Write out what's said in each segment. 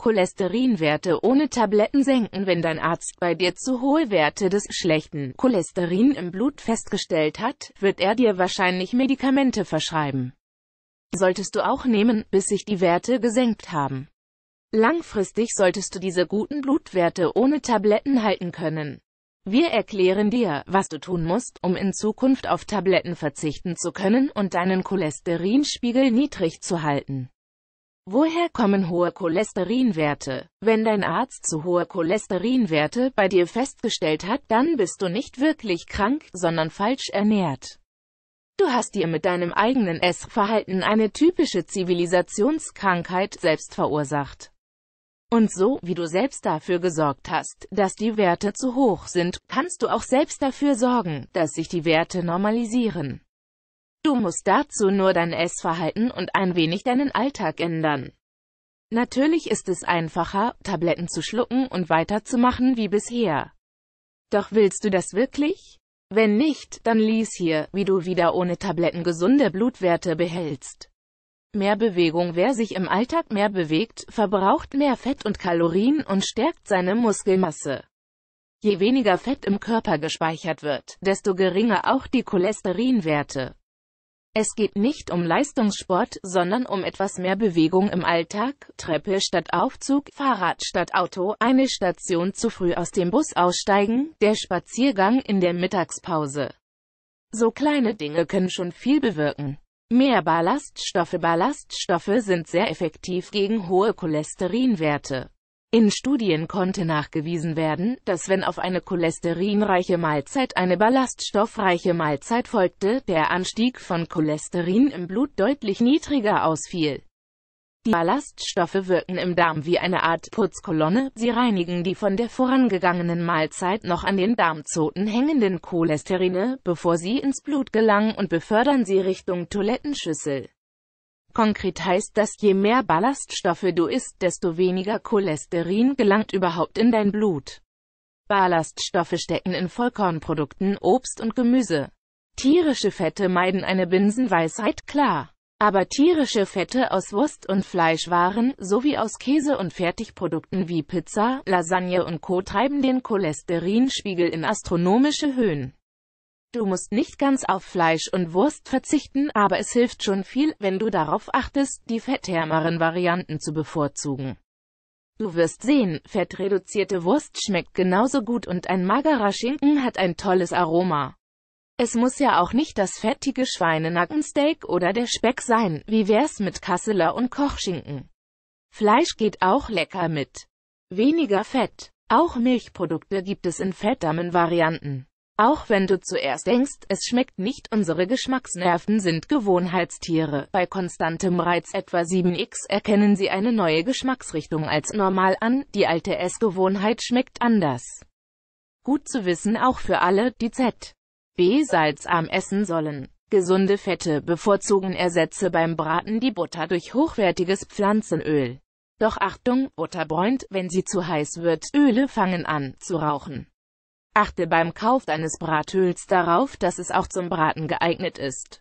Cholesterinwerte ohne Tabletten senken, wenn dein Arzt bei dir zu hohe Werte des schlechten Cholesterin im Blut festgestellt hat, wird er dir wahrscheinlich Medikamente verschreiben. Solltest du auch nehmen, bis sich die Werte gesenkt haben. Langfristig solltest du diese guten Blutwerte ohne Tabletten halten können. Wir erklären dir, was du tun musst, um in Zukunft auf Tabletten verzichten zu können und deinen Cholesterinspiegel niedrig zu halten. Woher kommen hohe Cholesterinwerte? Wenn dein Arzt zu hohe Cholesterinwerte bei dir festgestellt hat, dann bist du nicht wirklich krank, sondern falsch ernährt. Du hast dir mit deinem eigenen Essverhalten eine typische Zivilisationskrankheit selbst verursacht. Und so, wie du selbst dafür gesorgt hast, dass die Werte zu hoch sind, kannst du auch selbst dafür sorgen, dass sich die Werte normalisieren. Du musst dazu nur dein Essverhalten und ein wenig deinen Alltag ändern. Natürlich ist es einfacher, Tabletten zu schlucken und weiterzumachen wie bisher. Doch willst du das wirklich? Wenn nicht, dann lies hier, wie du wieder ohne Tabletten gesunde Blutwerte behältst. Mehr Bewegung Wer sich im Alltag mehr bewegt, verbraucht mehr Fett und Kalorien und stärkt seine Muskelmasse. Je weniger Fett im Körper gespeichert wird, desto geringer auch die Cholesterinwerte. Es geht nicht um Leistungssport, sondern um etwas mehr Bewegung im Alltag, Treppe statt Aufzug, Fahrrad statt Auto, eine Station zu früh aus dem Bus aussteigen, der Spaziergang in der Mittagspause. So kleine Dinge können schon viel bewirken. Mehr Ballaststoffe Ballaststoffe sind sehr effektiv gegen hohe Cholesterinwerte. In Studien konnte nachgewiesen werden, dass wenn auf eine cholesterinreiche Mahlzeit eine ballaststoffreiche Mahlzeit folgte, der Anstieg von Cholesterin im Blut deutlich niedriger ausfiel. Die Ballaststoffe wirken im Darm wie eine Art Putzkolonne, sie reinigen die von der vorangegangenen Mahlzeit noch an den Darmzoten hängenden Cholesterine, bevor sie ins Blut gelangen und befördern sie Richtung Toilettenschüssel. Konkret heißt das, je mehr Ballaststoffe du isst, desto weniger Cholesterin gelangt überhaupt in dein Blut. Ballaststoffe stecken in Vollkornprodukten, Obst und Gemüse. Tierische Fette meiden eine Binsenweisheit, klar. Aber tierische Fette aus Wurst- und Fleischwaren, sowie aus Käse und Fertigprodukten wie Pizza, Lasagne und Co. treiben den Cholesterinspiegel in astronomische Höhen. Du musst nicht ganz auf Fleisch und Wurst verzichten, aber es hilft schon viel, wenn du darauf achtest, die fettärmeren Varianten zu bevorzugen. Du wirst sehen, fettreduzierte Wurst schmeckt genauso gut und ein magerer Schinken hat ein tolles Aroma. Es muss ja auch nicht das fettige Schweinenackensteak oder der Speck sein, wie wär's mit Kasseler und Kochschinken? Fleisch geht auch lecker mit. Weniger Fett. Auch Milchprodukte gibt es in fettarmen Varianten. Auch wenn du zuerst denkst, es schmeckt nicht, unsere Geschmacksnerven sind Gewohnheitstiere. Bei konstantem Reiz etwa 7x erkennen sie eine neue Geschmacksrichtung als normal an, die alte Essgewohnheit schmeckt anders. Gut zu wissen auch für alle, die Z. B. Salzarm essen sollen. Gesunde Fette bevorzugen Ersätze beim Braten die Butter durch hochwertiges Pflanzenöl. Doch Achtung, Butter bräunt, wenn sie zu heiß wird, Öle fangen an zu rauchen. Achte beim Kauf deines Bratöls darauf, dass es auch zum Braten geeignet ist.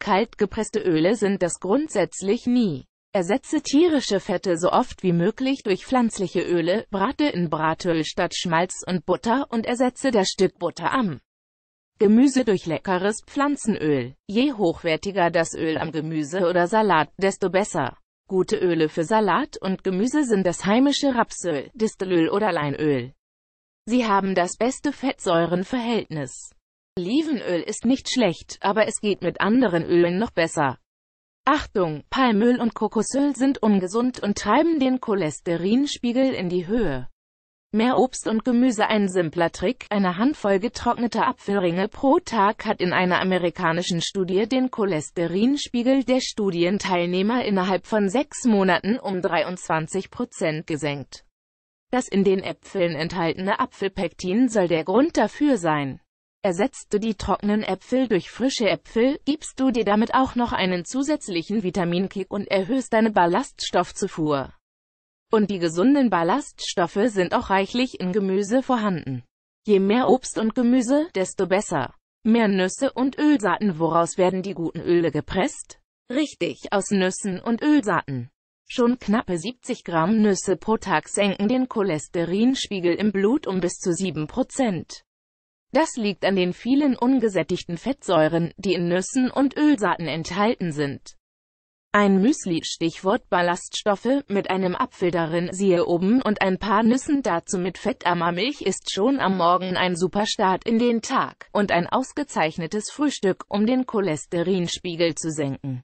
Kalt gepresste Öle sind das grundsätzlich nie. Ersetze tierische Fette so oft wie möglich durch pflanzliche Öle, brate in Bratöl statt Schmalz und Butter und ersetze das Stück Butter am Gemüse durch leckeres Pflanzenöl. Je hochwertiger das Öl am Gemüse oder Salat, desto besser. Gute Öle für Salat und Gemüse sind das heimische Rapsöl, Distelöl oder Leinöl. Sie haben das beste Fettsäurenverhältnis. Olivenöl ist nicht schlecht, aber es geht mit anderen Ölen noch besser. Achtung, Palmöl und Kokosöl sind ungesund und treiben den Cholesterinspiegel in die Höhe. Mehr Obst und Gemüse Ein simpler Trick, eine Handvoll getrockneter Apfelringe pro Tag hat in einer amerikanischen Studie den Cholesterinspiegel der Studienteilnehmer innerhalb von sechs Monaten um 23 gesenkt. Das in den Äpfeln enthaltene Apfelpektin soll der Grund dafür sein. Ersetzt du die trockenen Äpfel durch frische Äpfel, gibst du dir damit auch noch einen zusätzlichen Vitaminkick und erhöhst deine Ballaststoffzufuhr. Und die gesunden Ballaststoffe sind auch reichlich in Gemüse vorhanden. Je mehr Obst und Gemüse, desto besser. Mehr Nüsse und Ölsaaten Woraus werden die guten Öle gepresst? Richtig, aus Nüssen und Ölsaaten. Schon knappe 70 Gramm Nüsse pro Tag senken den Cholesterinspiegel im Blut um bis zu 7 Prozent. Das liegt an den vielen ungesättigten Fettsäuren, die in Nüssen und Ölsaaten enthalten sind. Ein Müsli, Stichwort Ballaststoffe, mit einem Apfel darin, siehe oben, und ein paar Nüssen dazu mit fettarmer Milch ist schon am Morgen ein Superstart in den Tag und ein ausgezeichnetes Frühstück, um den Cholesterinspiegel zu senken.